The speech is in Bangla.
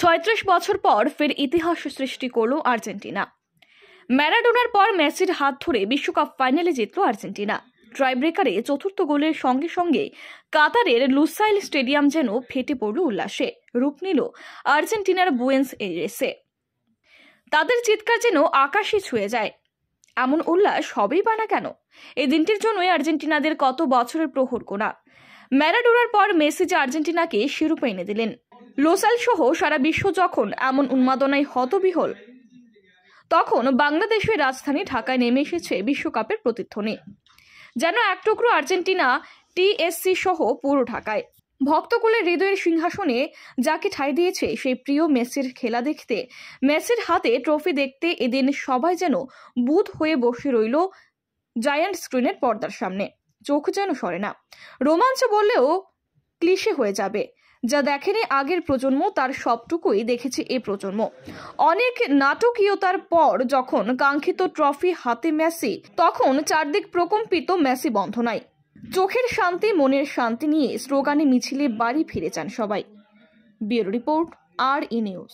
ছয়ত্রিশ বছর পর ফের ইতিহাস সৃষ্টি করল আর্জেন্টিনা ম্যারাডোনার পর মেসির হাত ধরে বিশ্বকাপ ফাইনালে জিতল আর্জেন্টিনা ব্রেকারে চতুর্থ গোলের সঙ্গে সঙ্গে কাতারের লুসাইল স্টেডিয়াম যেন ফেটে পড়ল উল্লাসে রূপ নিল আর্জেন্টিনার বুয়েন্স এরেসে তাদের চিৎকার যেন আকাশে ছুঁয়ে যায় এমন উল্লাস হবেই বা না কেন এই দিনটির জন্যই আর্জেন্টিনাদের কত বছরের প্রহর গোনা ম্যারাডোনার পর মেসি যে আর্জেন্টিনাকে শিরোপা এনে দিলেন লোসাল সহ সারা বিশ্ব যখন এমন উন্মাদনায় হতবিহল তখন বাংলাদেশের রাজধানী ঢাকায় নেমে এসেছে বিশ্বকাপের প্রতিধ্বনি যেন এক টুকরো আর্জেন্টিনা টিএসসি সহ পুরো ঢাকায় ভক্তকুলের হৃদয়ের সিংহাসনে যাকে ঠাঁই দিয়েছে সেই প্রিয় মেসির খেলা দেখতে মেসির হাতে ট্রফি দেখতে এদিন সবাই যেন বুধ হয়ে বসে রইল জায়ান্ট স্ক্রিনের পর্দার সামনে চোখ যেন সরে না রোমাঞ্চ বললেও ক্লিশে হয়ে যাবে যা দেখেনি আগের প্রজন্ম তার সবটুকুই দেখেছে এ প্রজন্ম অনেক নাটকীয়তার পর যখন কাঙ্ক্ষিত ট্রফি হাতে মেসি তখন চারদিক প্রকম্পিত মেসি নাই চোখের শান্তি মনের শান্তি নিয়ে স্লোগানে মিছিলে বাড়ি ফিরে যান সবাই ব্যুরো রিপোর্ট আর ই নিউজ